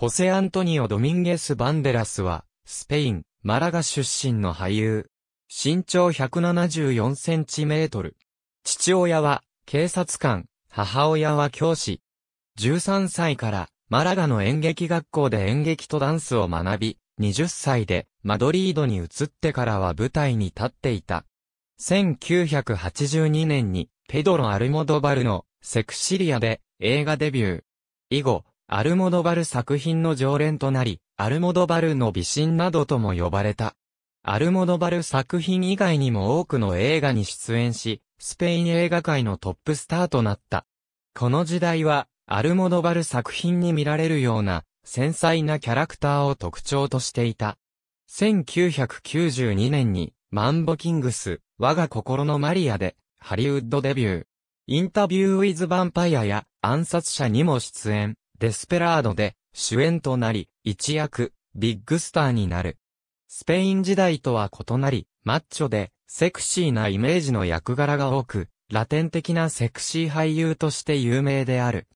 ホセ・アントニオ・ドミンゲス・バンデラスは、スペイン、マラガ出身の俳優。身長174センチメートル。父親は、警察官、母親は教師。13歳から、マラガの演劇学校で演劇とダンスを学び、20歳で、マドリードに移ってからは舞台に立っていた。1982年に、ペドロ・アルモドバルの、セクシリアで、映画デビュー。以後、アルモドバル作品の常連となり、アルモドバルの美神などとも呼ばれた。アルモドバル作品以外にも多くの映画に出演し、スペイン映画界のトップスターとなった。この時代は、アルモドバル作品に見られるような、繊細なキャラクターを特徴としていた。1992年に、マンボキングス、我が心のマリアで、ハリウッドデビュー。インタビューウィズ・ヴァンパイアや暗殺者にも出演。デスペラードで主演となり、一躍、ビッグスターになる。スペイン時代とは異なり、マッチョで、セクシーなイメージの役柄が多く、ラテン的なセクシー俳優として有名である。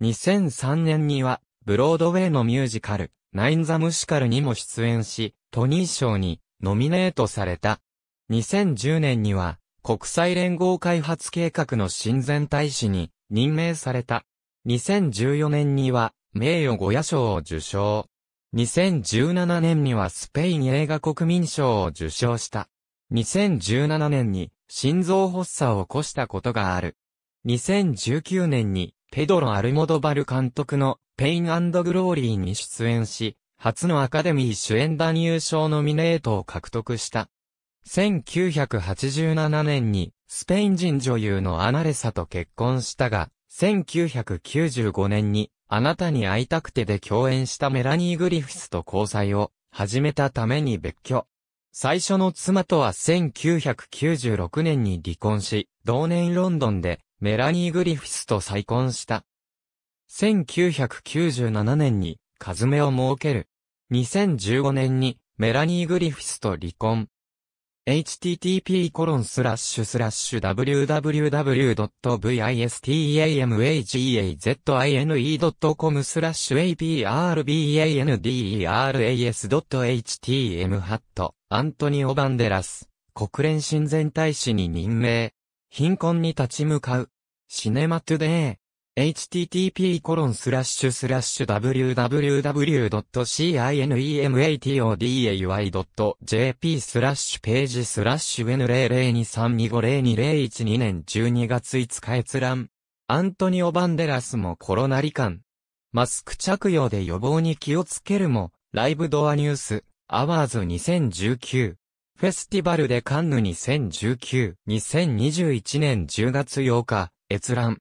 2003年には、ブロードウェイのミュージカル、ナイン・ザ・ムシカルにも出演し、トニー賞にノミネートされた。2010年には、国際連合開発計画の親善大使に任命された。2014年には、名誉ゴヤ賞を受賞。2017年にはスペイン映画国民賞を受賞した。2017年に心臓発作を起こしたことがある。2019年にペドロ・アルモドバル監督のペイングローリーに出演し、初のアカデミー主演男優賞ノミネートを獲得した。1987年にスペイン人女優のアナレサと結婚したが、1995年に、あなたに会いたくてで共演したメラニー・グリフィスと交際を始めたために別居。最初の妻とは1996年に離婚し、同年ロンドンでメラニー・グリフィスと再婚した。1997年に、カズメを設ける。2015年にメラニー・グリフィスと離婚。http://www.vistamagazine.com スラッシュ aprbanderas.htm ハット、アントニオ・バンデラス、国連親善大使に任命。貧困に立ち向かう。シネマトゥデー。http://www.cinematoday.jp スラッシュページスラッシュ N00232502012 年12月5日閲覧。アントニオ・バンデラスもコロナ罹患。マスク着用で予防に気をつけるも、ライブドアニュース、アワーズ2019。フェスティバルでカンヌ2019、2021年10月8日、閲覧。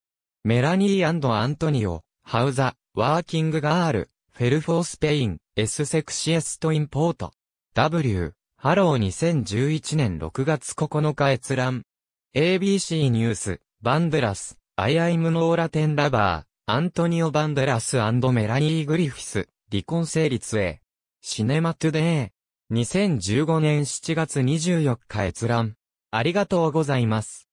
メラニーアントニオ、ハウザ、ワーキングガール、フェルフォースペイン、エスセクシエストインポート。W、ハロー2011年6月9日閲覧。ABC ニュース、バンデラス、アイアイムノーラテンラバー、アントニオ・バンデラスメラニー・グリフィス、離婚成立へ。シネマトゥデー。2015年7月24日閲覧。ありがとうございます。